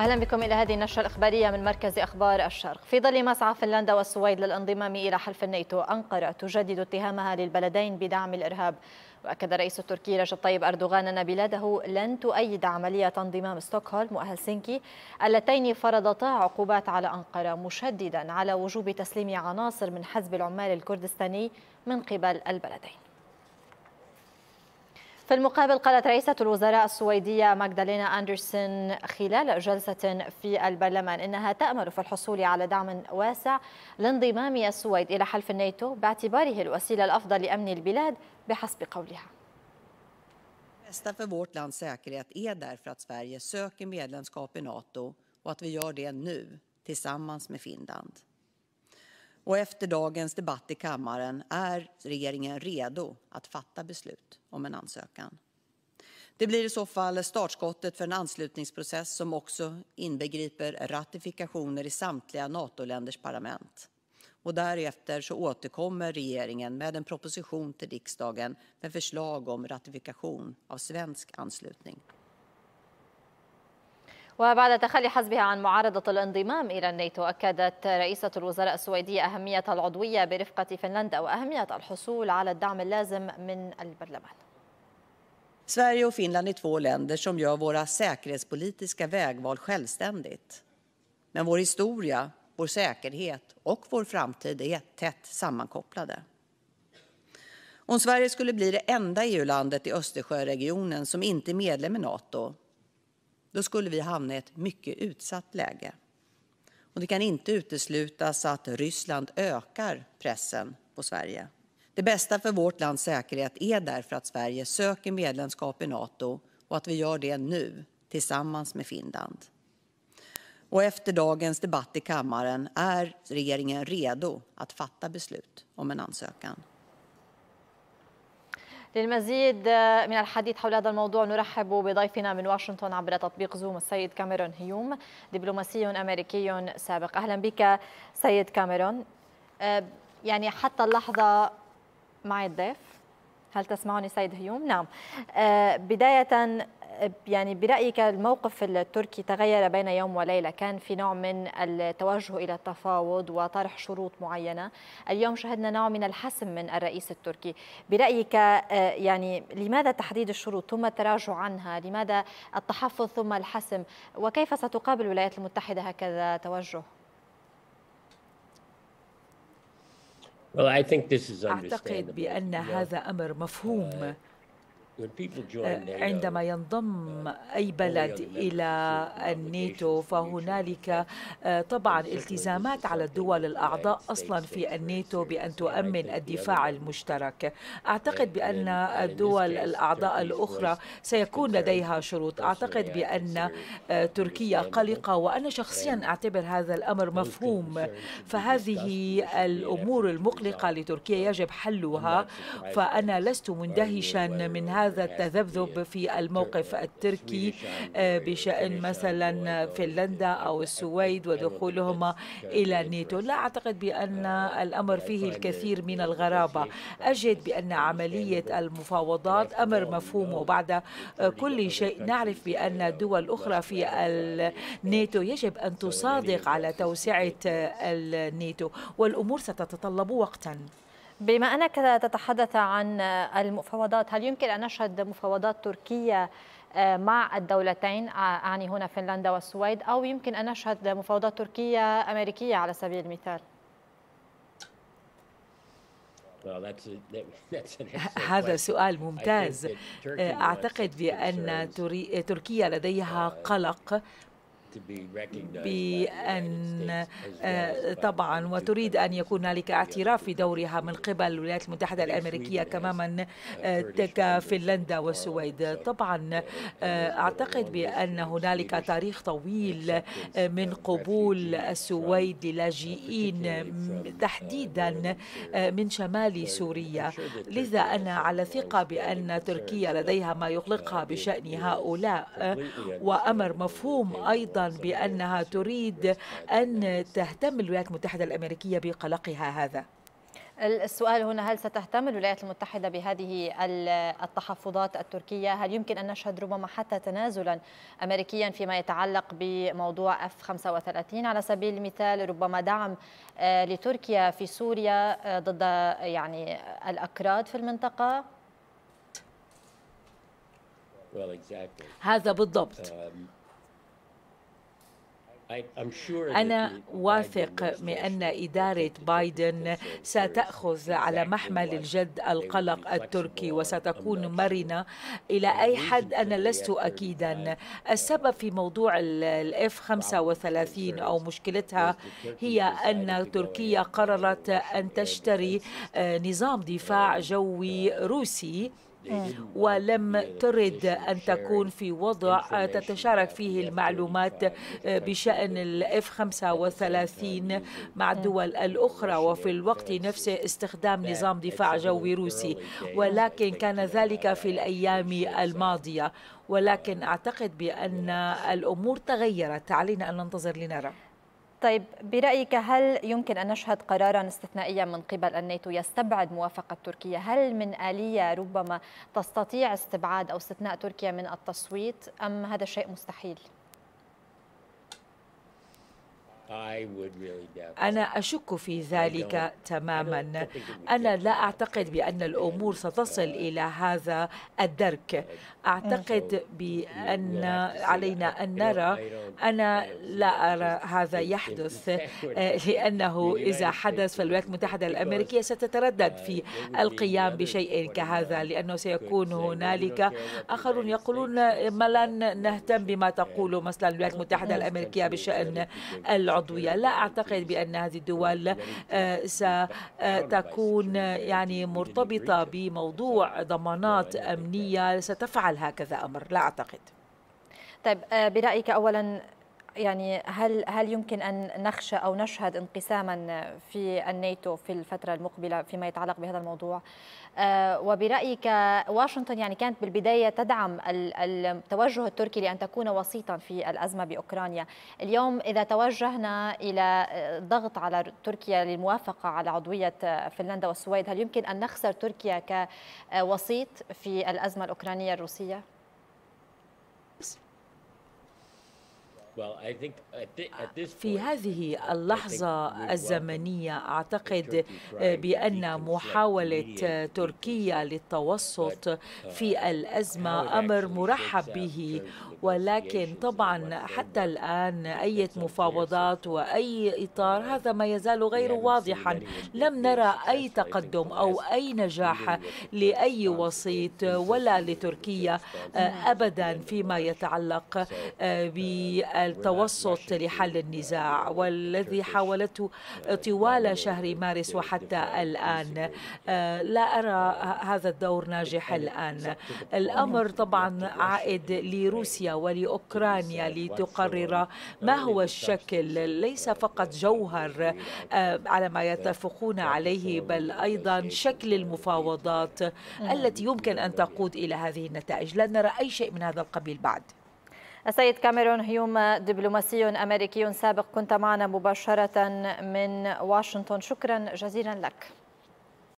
أهلا بكم إلى هذه النشرة الإخبارية من مركز أخبار الشرق في ظل مسعى فنلندا والسويد للانضمام إلى حلف الناتو أنقرة تجدد اتهامها للبلدين بدعم الإرهاب وأكد الرئيس التركي رجب طيب أردوغان أن بلاده لن تؤيد عملية انضمام ستوكهولم وهلسنكي اللتين فرضتا عقوبات على أنقرة مشددا على وجوب تسليم عناصر من حزب العمال الكردستاني من قبل البلدين في المقابل قالت رئيسة الوزراء السويدية ماجدالينا أندرسون خلال جلسة في البرلمان إنها تأمل في الحصول على دعم واسع لانضمام السويد إلى حلف الناتو باعتباره الوسيلة الأفضل لأمن البلاد بحسب قولها för vårt lands säkerhet är därför att Sverige söker medlemskap i Nato och att vi gör det nu, tillsammans med Finland. Och Efter dagens debatt i kammaren är regeringen redo att fatta beslut om en ansökan. Det blir i så fall startskottet för en anslutningsprocess som också inbegriper ratifikationer i samtliga Natoländers parlament. Därefter återkommer regeringen med en proposition till riksdagen med förslag om ratifikation av svensk anslutning. وبعد تخلي حزبها عن معارضة الانضمام إلى الناتو أكدت رئيسة الوزراء السويدية أهمية العضوية برفقة فنلندا وأهمية الحصول على الدعم اللازم من البرلمان Sverige och Finland är två länder som gör våra säkerhetspolitiska vägval självständigt. Men vår historia, vår säkerhet och vår framtid är tätt sammankopplade. Om Sverige skulle bli det enda EU-landet i Östersjöregionen som inte är medlem i Nato då skulle vi hamna i ett mycket utsatt läge. Det kan inte uteslutas att Ryssland ökar pressen på Sverige. Det bästa för vårt lands säkerhet är därför att Sverige söker medlemskap i Nato och att vi gör det nu, tillsammans med Finland. Efter dagens debatt i kammaren är regeringen redo att fatta beslut om en ansökan. للمزيد من الحديث حول هذا الموضوع نرحب بضيفنا من واشنطن عبر تطبيق زوم السيد كاميرون هيوم دبلوماسي أمريكي سابق أهلا بك سيد كاميرون أه، يعني حتى اللحظة معي الضيف هل تسمعني سيد هيوم؟ نعم أه، بداية يعني برأيك الموقف التركي تغير بين يوم وليلة كان في نوع من التوجه إلى التفاوض وطرح شروط معينة اليوم شهدنا نوع من الحسم من الرئيس التركي برأيك آه، يعني لماذا تحديد الشروط ثم التراجع عنها لماذا التحفظ ثم الحسم وكيف ستقابل الولايات المتحدة هكذا توجه أعتقد بأن هذا أمر مفهوم uh, آه، عندما uh, ينضم uh, أي بلد إلى الناتو فهنالك آه، طبعا التزامات على الدول الأعضاء أصلا في الناتو بأن تؤمن الدفاع المشترك أعتقد بأن الدول الأعضاء الأخرى سيكون لديها شروط أعتقد بأن آه، تركيا قلقة وأنا شخصيا أعتبر هذا الأمر مفهوم فهذه الأمور المقلقة لتركيا يجب حلها فأنا لست مندهشا من هذا هذا التذبذب في الموقف التركي آه، بشأن مثلا فنلندا أو السويد ودخولهما إلى الناتو لا أعتقد بأن الأمر فيه الكثير من الغرابة أجد بأن عملية المفاوضات أمر مفهوم وبعد آه، كل شيء نعرف بأن دول أخرى في الناتو يجب أن تصادق على توسعة آه، الناتو والأمور ستتطلب وقتا بما أنك تتحدث عن المفاوضات هل يمكن أن نشهد مفاوضات تركية آه، مع الدولتين أعني آه، هنا فنلندا والسويد أو يمكن أن نشهد مفاوضات تركية أمريكية على سبيل المثال هذا سؤال ممتاز آه، أعتقد uh, بأن تركيا لديها uh, قلق بأن آه، طبعا وتريد أن يكون هنالك اعتراف بدورها من قبل الولايات المتحدة الأمريكية كماما كفنلندا uh, آه، والسويد طبعا uh, آه، أعتقد بأن هنالك تاريخ طويل من قبول uh, السويد للاجئين تحديدا من شمال سوريا لذا أنا على ثقة بأن تركيا لديها ما يقلقها بشأن هؤلاء وأمر مفهوم أيضا بأنها تريد أن تهتم الولايات المتحدة الأمريكية بقلقها هذا السؤال هنا هل ستهتم الولايات المتحدة بهذه التحفظات التركية هل يمكن أن نشهد ربما حتى تنازلا أمريكيا فيما يتعلق بموضوع F-35 على سبيل المثال ربما دعم آه، لتركيا في سوريا آه، ضد يعني الأكراد في المنطقة هذا بالضبط um, أنا واثق من أن إدارة بايدن ستأخذ على محمل الجد القلق التركي وستكون مرنة إلى أي حد أنا لست أكيدا السبب في موضوع الاف 35 أو مشكلتها هي أن تركيا قررت أن تشتري آه، نظام دفاع جوي روسي ولم ترد أن تكون في وضع تتشارك فيه المعلومات بشأن الاف 35 مع الدول الأخرى وفي الوقت نفسه استخدام نظام دفاع جوي روسي ولكن كان ذلك في الأيام الماضية ولكن أعتقد بأن الأمور تغيرت علينا أن ننتظر لنرى طيب برأيك هل يمكن أن نشهد قرارا استثنائيا من قبل الناتو يستبعد موافقة تركيا هل من آلية ربما تستطيع استبعاد أو استثناء تركيا من التصويت أم هذا شيء مستحيل؟ أنا أشك في ذلك تماما أنا لا أعتقد بأن الأمور ستصل uh, إلى هذا الدرك أعتقد بأن علينا أن نرى أنا لا أرى هذا يحدث لأنه إذا حدث فالولايات المتحدة الأمريكية ستتردد في القيام بشيء كهذا لأنه سيكون هنالك آخرون يقولون ما لن نهتم بما تقوله مثلا الولايات المتحدة الأمريكية بشأن العضو العضوية لا أعتقد بأن هذه الدول آه، ستكون آه، يعني مرتبطة بموضوع ضمانات أمنية ستفعل هكذا أمر لا أعتقد طيب آه، برأيك أولا يعني هل هل يمكن ان نخشى او نشهد انقساما في الناتو في الفتره المقبله فيما يتعلق بهذا الموضوع؟ آه، وبرايك واشنطن يعني كانت بالبدايه تدعم التوجه التركي لان تكون وسيطا في الازمه باوكرانيا، اليوم اذا توجهنا الى ضغط على تركيا للموافقه على عضويه فنلندا والسويد، هل يمكن ان نخسر تركيا كوسيط في الازمه الاوكرانيه الروسيه؟ في هذه اللحظة الزمنية أعتقد بأن محاولة تركيا للتوسط uh, في الأزمة أمر مرحب به ولكن طبعا حتى الآن أي مفاوضات وأي إطار uh, هذا ما يزال غير واضحا لم نرى أي تقدم أو أي نجاح لأي وسيط ولا لتركيا آه، أبدا فيما يتعلق ب آه، uh, التوسط لحل النزاع والذي حاولته طوال شهر مارس وحتى الآن آه، لا أرى هذا الدور ناجح الآن الأمر طبعا عائد لروسيا ولأوكرانيا لتقرر ما هو الشكل ليس فقط جوهر آه، على ما يتفقون عليه بل أيضا شكل المفاوضات التي يمكن أن تقود إلى هذه النتائج لا نرى أي شيء من هذا القبيل بعد السيد كاميرون هيوم دبلوماسي أمريكي سابق كنت معنا مباشرة من واشنطن شكرا جزيلا لك